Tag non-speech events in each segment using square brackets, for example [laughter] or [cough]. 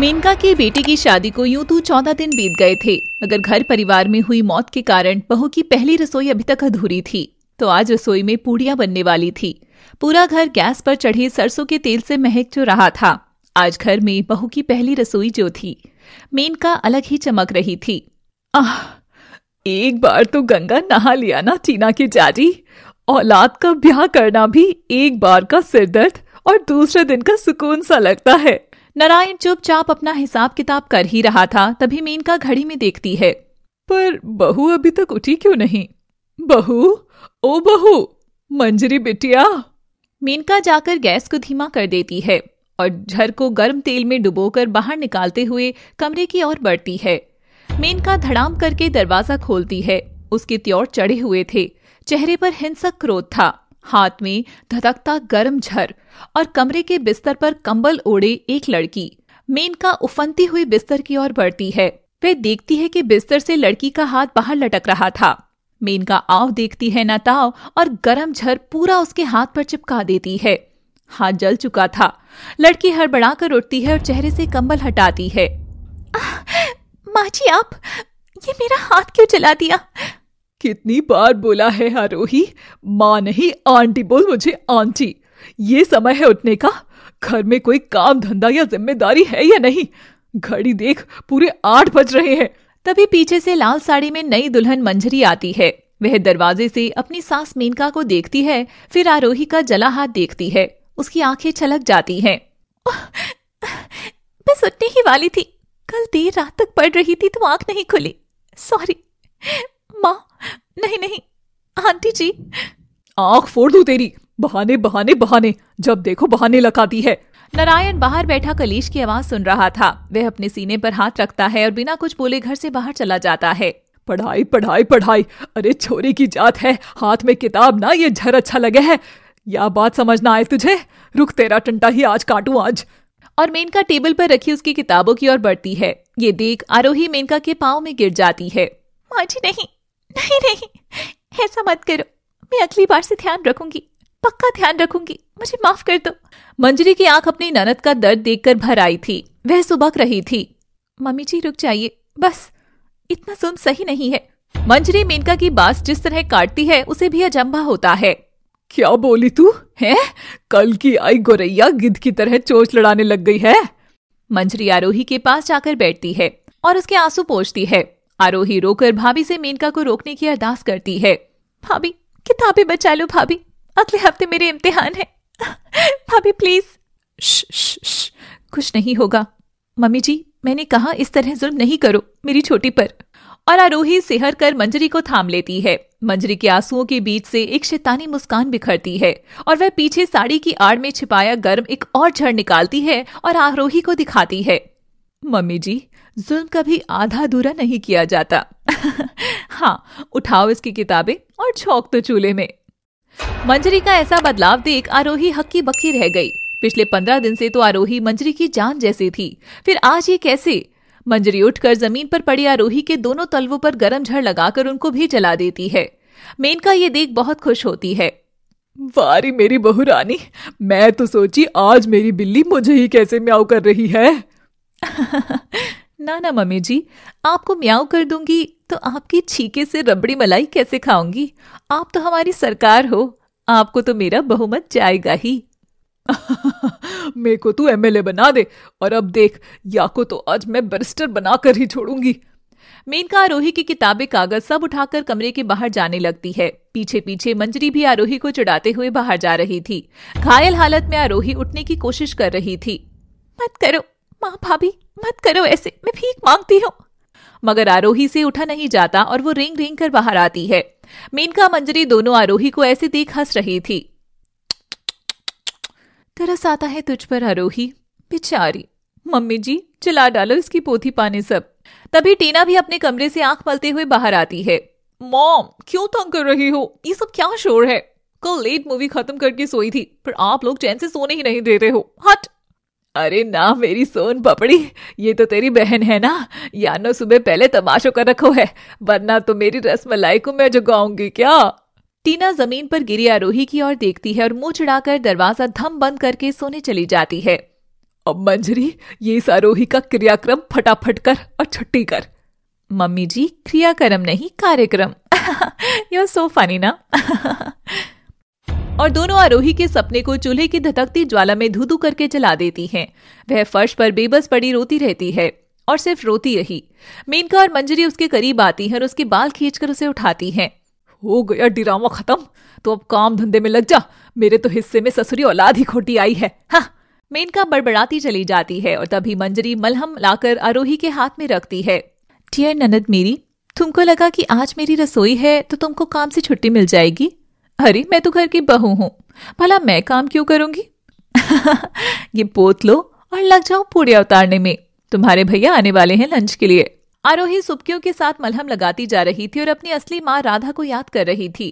मेनका के बेटे की शादी को यूं तो चौदह दिन बीत गए थे मगर घर परिवार में हुई मौत के कारण बहू की पहली रसोई अभी तक अधूरी थी तो आज रसोई में पूड़ियां बनने वाली थी पूरा घर गैस पर चढ़े सरसों के तेल से महक जो रहा था आज घर में बहू की पहली रसोई जो थी मेनका अलग ही चमक रही थी आह एक बार तो गंगा नहा लिया ना टीना की जाजी औलाद का ब्याह करना भी एक बार का सिरदर्द और दूसरे दिन का सुकून सा लगता है नारायण चुपचाप अपना हिसाब किताब कर ही रहा था तभी मेनका घड़ी में देखती है पर बहू अभी तक उठी क्यों नहीं बहू ओ बहू मंजरी बिटिया मेनका जाकर गैस को धीमा कर देती है और झर को गर्म तेल में डुबोकर बाहर निकालते हुए कमरे की ओर बढ़ती है मेनका धड़ाम करके दरवाजा खोलती है उसके त्योर चढ़े हुए थे चेहरे पर हिंसक क्रोध था हाथ में धधकता गर्म झर और कमरे के बिस्तर पर कंबल ओढ़े एक लड़की मेनका उफनती हुई बिस्तर की ओर बढ़ती है वह देखती है कि बिस्तर से लड़की का हाथ बाहर लटक रहा था मेनका आव देखती है नताव और गर्म झर पूरा उसके हाथ पर चिपका देती है हाथ जल चुका था लड़की हड़बड़ाकर उठती है और चेहरे से कंबल हटाती है माँ जी आप ये मेरा हाथ क्यों चला दिया कितनी बार बोला है आरोही माँ नहीं आंटी बोल मुझे आंटी ये समय है उठने का घर में कोई काम धंधा या जिम्मेदारी है या नहीं घड़ी देख पूरे आठ बज रहे हैं तभी पीछे से लाल साड़ी में नई दुल्हन मंजरी आती है वह दरवाजे से अपनी सास मेनका को देखती है फिर आरोही का जला हाथ देखती है उसकी आंखें छलक जाती हैं। बस उठने ही वाली थी कल देर रात तक पढ़ रही थी तो आंख नहीं खुली सॉरी नहीं नहीं आंटी जी आंख फोड़ दू तेरी बहाने बहाने बहाने जब देखो बहाने लगाती है नारायण बाहर बैठा कलीश की आवाज सुन रहा था वह अपने सीने पर हाथ रखता है और बिना कुछ बोले घर से बाहर चला जाता है पढ़ाई पढ़ाई पढ़ाई अरे छोरे की जात है हाथ में किताब ना ये झर अच्छा लगे है या बात समझ ना आए तुझे रुक तेरा टंटा ही आज काटू आज और मेनका टेबल पर रखी उसकी किताबों की ओर बढ़ती है ये देख आरोही मेनका के पाओ में गिर जाती है माझी नहीं नहीं नहीं ऐसा मत करो मैं अगली बार से ध्यान रखूंगी पक्का ध्यान रखूंगी मुझे माफ कर दो मंजरी की आंख अपनी ननद का दर्द देखकर भर आई थी वह सुबक रही थी मम्मी जी रुक जाइए बस इतना सुन सही नहीं है मंजरी मेनका की बास जिस तरह काटती है उसे भी अजंबा होता है क्या बोली तू है कल की आई गोरैया गिद्ध की तरह चोच लड़ाने लग गई है मंजरी आरोही के पास जाकर बैठती है और उसके आंसू पोछती है आरोही रोकर भाभी से मेनका को रोकने की अरदास करती है भाभी किताबें बचा लो भाभी अगले हफ्ते मेरे इम्तिहान है भाभी प्लीज कुछ नहीं होगा मम्मी जी मैंने कहा इस तरह जुल्म नहीं करो मेरी छोटी पर और आरोही सिहर कर मंजरी को थाम लेती है मंजरी के आंसुओं के बीच से एक शैतानी मुस्कान बिखरती है और वह पीछे साड़ी की आड़ में छिपाया गर्म एक और झड़ निकालती है और आरोही को दिखाती है मम्मी जी जुल्म कभी आधा अधूरा नहीं किया जाता [laughs] हाँ उठाओ इसकी किताबें और छोक तो चूल्हे में मंजरी का ऐसा बदलाव देख आरोही हक्की बक्की रह गई पिछले पंद्रह दिन से तो आरोही मंजरी की जान जैसी थी फिर आज ये कैसे मंजरी उठकर जमीन पर पड़ी आरोही के दोनों तलवों पर गर्म झड़ लगाकर उनको भी जला देती है मेनका ये देख बहुत खुश होती है वारी मेरी बहु रानी मैं तो सोची आज मेरी बिल्ली मुझे ही कैसे म्याऊ कर रही है [laughs] ना ना मम्मी जी आपको म्याऊ कर दूंगी तो आपकी छीके से रबड़ी मलाई कैसे खाऊंगी आप तो हमारी सरकार हो आपको तो मेरा बहुमत जाएगा ही [laughs] मेरे को तू एमएलए बना दे और अब देख या को तो आज मैं बरिस्टर बनाकर ही छोड़ूंगी मेनका आरोही की किताबें कागज सब उठाकर कमरे के बाहर जाने लगती है पीछे पीछे मंजरी भी आरोही को चढ़ाते हुए बाहर जा रही थी घायल हालत में आरोही उठने की कोशिश कर रही थी मत करो माँ भाभी मत करो ऐसे मैं भीख मांगती हूँ मगर आरोही से उठा नहीं जाता और वो रेंग रेंग कर बाहर आती है मेनका मंजरी दोनों आरोही को ऐसे देख हंस रही थी तरस आता है तुझ पर आरोही बिचारी मम्मी जी चला डालो इसकी पोथी पाने सब तभी टीना भी अपने कमरे से आंख पलते हुए बाहर आती है मॉम क्यों तंग कर रही हो ये सब क्या शोर है कल लेट मूवी खत्म करके सोई थी पर आप लोग चैन से सोने ही नहीं देते हो हट अरे ना मेरी सोन पपड़ी ये तो तेरी बहन है ना यानो सुबह पहले तमाशो कर रखो है वरना तो मेरी रसमलाई को मैं जगाऊंगी क्या टीना जमीन पर गिरी आरोही की ओर देखती है और मुंह चढ़ाकर दरवाजा धम बंद करके सोने चली जाती है अब मंजरी ये इस आरोही का क्रियाक्रम फटाफट कर और छुट्टी कर मम्मी जी क्रियाक्रम नहीं कार्यक्रम यो सो फनी ना [laughs] और दोनों आरोही के सपने को चूल्हे की धधकती ज्वाला में धू करके जला देती हैं वह फर्श पर बेबस पड़ी रोती रहती है और सिर्फ रोती रही मेनका और मंजरी उसके करीब आती हैं और उसके बाल खींचकर उसे उठाती हैं हो गया डिरामा खत्म तो अब काम धंधे में लग जा मेरे तो हिस्से में ससुरी औलाद ही खोटी आई है हाँ। मेनका बड़बड़ाती चली जाती है और तभी मंजरी मलहम लाकर आरोही के हाथ में रखती है ठियर ननद मेरी तुमको लगा कि आज मेरी रसोई है तो तुमको काम से छुट्टी मिल जाएगी अरे मैं तो घर की बहू हूँ भला मैं काम क्यों करूंगी [laughs] ये पोत लो और लग जाओ पूड़िया उतारने में तुम्हारे भैया आने वाले हैं लंच के लिए आरोही सुबकियों के साथ मलहम लगाती जा रही थी और अपनी असली माँ राधा को याद कर रही थी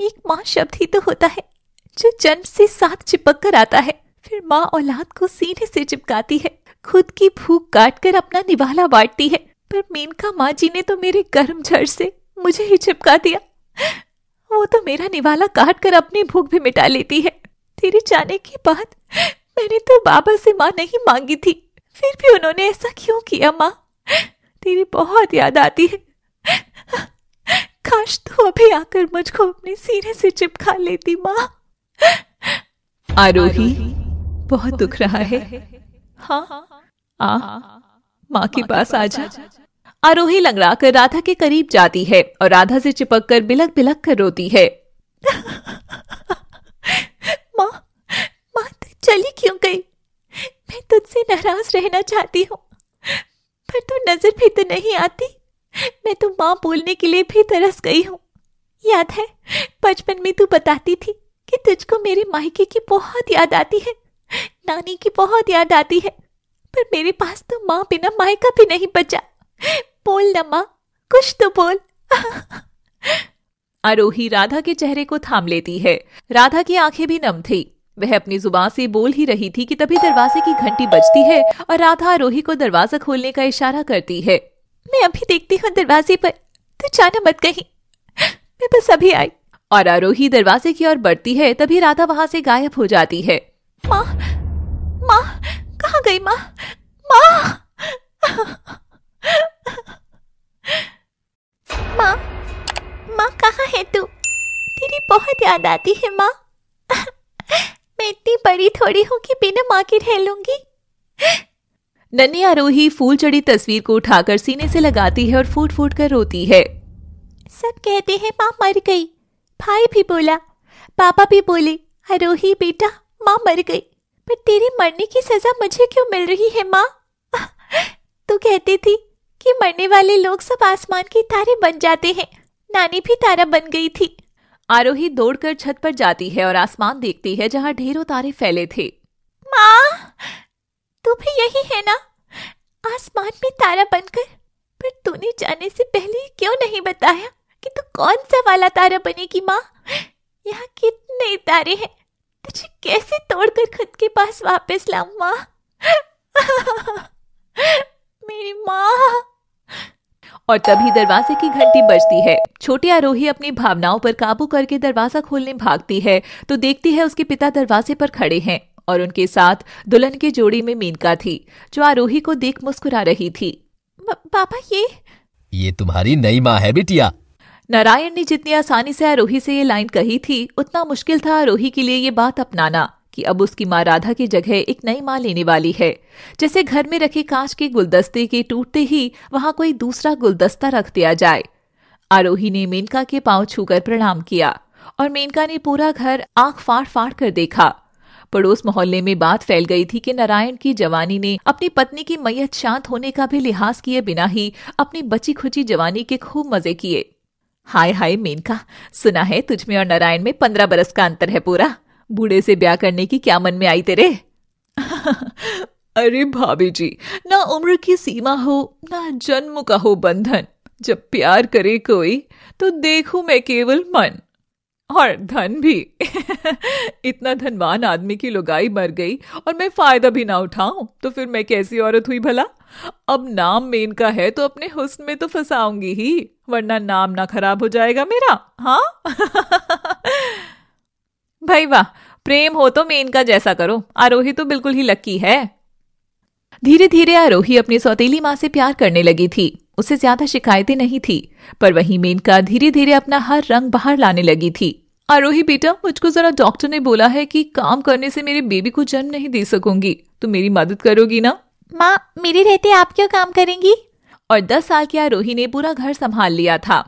एक माँ शब्द ही तो होता है जो जन्म से साथ चिपक कर आता है फिर माँ औलाद को सीने से चिपकाती है खुद की भूख काट कर अपना निवाला बांटती है पर मेनका माँ जी ने तो मेरे गर्म झड़ से मुझे ही चिपका दिया वो तो मेरा निवाला काट कर अपनी भूख भी मिटा लेती है तेरे जाने के बाद मैंने तो बाबा से माँ नहीं मांगी थी फिर भी उन्होंने ऐसा क्यों किया माँ तेरी बहुत याद आती है काश तू अभी आकर मुझको अपने सीने से चिपका लेती माँ आरोही बहुत दुख रहा है हाँ, हाँ, हाँ। आ माँ के पास आ जा आरोही लंगड़ा कर राधा के करीब जाती है और राधा से चिपक कर बिलक बिलक कर रोती है [laughs] माँ माँ तू चली क्यों गई मैं तुझसे नाराज रहना चाहती हूँ पर तू नजर भी तो नहीं आती मैं तो माँ बोलने के लिए भी तरस गई हूँ याद है बचपन में तू बताती थी कि तुझको मेरे मायके की बहुत याद आती है नानी की बहुत याद आती है पर मेरे पास तो माँ बिना मायका भी नहीं बचा बोल नम्मा कुछ तो बोल आरोही राधा के चेहरे को थाम लेती है राधा की आंखें भी नम थी वह अपनी जुबान से बोल ही रही थी कि तभी दरवाजे की घंटी बजती है और राधा आरोही को दरवाजा खोलने का इशारा करती है मैं अभी देखती हूँ दरवाजे पर तू जाना मत कहीं मैं बस अभी आई और आरोही दरवाजे की ओर बढ़ती है तभी राधा वहां से गायब हो जाती है माँ माँ कहाँ गई माँ माँ माँ माँ कहाँ है तू तेरी बहुत याद आती है माँ मैं इतनी बड़ी थोड़ी हूँ कि बिना माँ की रह लूंगी नन्नी आरोही फूल चढ़ी तस्वीर को उठाकर सीने से लगाती है और फूट फूट कर रोती है सब कहते हैं माँ मर गई भाई भी बोला पापा भी बोले आरोही बेटा माँ मर गई पर तेरे मरने की सजा मुझे क्यों मिल रही है माँ तू कहती थी ही मरने वाले लोग सब आसमान के तारे बन जाते हैं नानी भी तारा बन गई थी आरोही दौड़कर छत पर जाती है और आसमान देखती है जहाँ ढेरों तारे फैले थे माँ तू भी यही है ना आसमान में तारा बनकर पर तूने जाने से पहले क्यों नहीं बताया कि तू कौन सा वाला तारा बनेगी माँ यहाँ कितने तारे हैं तुझे कैसे तोड़कर खुद के पास वापस लाऊ माँ [laughs] मेरी माँ और तभी दरवाजे की घंटी बजती है छोटी आरोही अपनी भावनाओं पर काबू करके दरवाजा खोलने भागती है तो देखती है उसके पिता दरवाजे पर खड़े हैं और उनके साथ दुल्हन की जोड़ी में मीनका थी जो आरोही को देख मुस्कुरा रही थी पापा ये ये तुम्हारी नई माँ है बिटिया नारायण ने जितनी आसानी से आरोही से ये लाइन कही थी उतना मुश्किल था आरोही के लिए ये बात अपनाना कि अब उसकी माँ राधा की जगह एक नई माँ लेने वाली है जैसे घर में रखे कांच के गुलदस्ते के टूटते ही वहां कोई दूसरा गुलदस्ता रख दिया जाए आरोही ने मेनका के पांव छूकर प्रणाम किया और मेनका ने पूरा घर आंख फाड़ फाड़ कर देखा पड़ोस मोहल्ले में बात फैल गई थी कि नारायण की जवानी ने अपनी पत्नी की मैयत शांत होने का भी लिहाज किए बिना ही अपनी बची खुची जवानी के खूब मजे किए हाय हाय मेनका सुना है तुझमें और नारायण में पंद्रह बरस का अंतर है पूरा बूढ़े से ब्याह करने की क्या मन में आई तेरे अरे भाभी जी ना उम्र की सीमा हो ना जन्म का हो बंधन जब प्यार करे कोई तो देखू मैं केवल मन और धन भी इतना धनवान आदमी की लुगाई मर गई और मैं फायदा भी ना उठाऊं तो फिर मैं कैसी औरत हुई भला अब नाम मेन का है तो अपने हुस्न में तो फंसाऊंगी ही वरना नाम ना खराब हो जाएगा मेरा हाँ भाई वाह प्रेम हो तो मेनका जैसा करो आरोही तो बिल्कुल ही लक्की है धीरे धीरे आरोही अपनी सौतीली माँ से प्यार करने लगी थी उसे ज्यादा शिकायतें नहीं थी पर वहीं मेनका धीरे धीरे अपना हर रंग बाहर लाने लगी थी आरोही बेटा मुझको जरा डॉक्टर ने बोला है कि काम करने से मेरे बेबी को जन्म नहीं दे सकूंगी तुम तो मेरी मदद करोगी ना माँ मेरे रहते आप क्यों काम करेंगी और दस साल की आरोही ने पूरा घर संभाल लिया था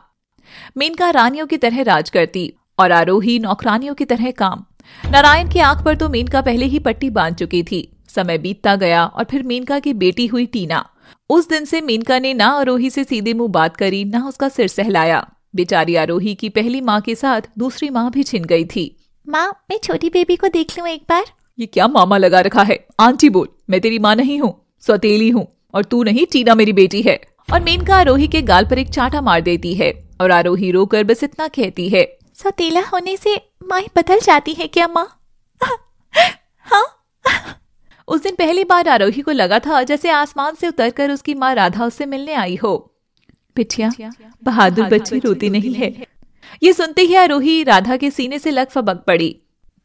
मेनका रानियों की तरह राज करती और आरोही नौकरानियों की तरह काम नारायण की आंख पर तो मेनका पहले ही पट्टी बांध चुकी थी समय बीतता गया और फिर मेनका की बेटी हुई टीना उस दिन से मेनका ने ना आरोही से सीधे मुंह बात करी ना उसका सिर सहलाया बेचारी आरोही की पहली माँ के साथ दूसरी माँ भी छिन गई थी माँ मैं छोटी बेबी को देख लू एक बार ये क्या मामा लगा रखा है आंटी बोल मैं तेरी माँ नहीं हूँ सौतेली हूँ और तू नहीं टीना मेरी बेटी है और मेनका आरोही के गाल पर एक चाटा मार देती है और आरोही रोकर बस इतना कहती है सौतीला होने से माए बदल जाती है क्या माँ हाँ उस दिन पहली बार आरोही को लगा था जैसे आसमान से उतरकर उसकी माँ राधा उससे मिलने आई हो पिठिया बहादुर बच्ची रोती नहीं है ये सुनते ही आरोही राधा के सीने से लग फबक पड़ी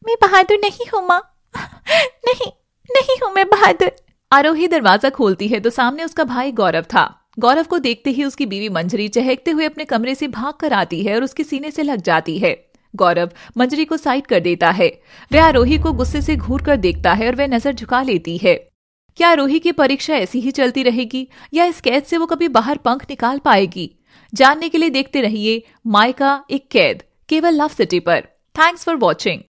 मैं बहादुर नहीं हूँ माँ नहीं नहीं हूँ मैं बहादुर आरोही दरवाजा खोलती है तो सामने उसका भाई गौरव था गौरव को देखते ही उसकी बीवी मंजरी चहकते हुए अपने कमरे से भाग कर आती है और उसके सीने से लग जाती है गौरव मंजरी को साइड कर देता है वह आरोही को गुस्से से घूर कर देखता है और वह नजर झुका लेती है क्या आरोही की परीक्षा ऐसी ही चलती रहेगी या इस कैद से वो कभी बाहर पंख निकाल पाएगी जानने के लिए देखते रहिए माइका एक कैद केवल लव सिटी पर थैंक्स फॉर वॉचिंग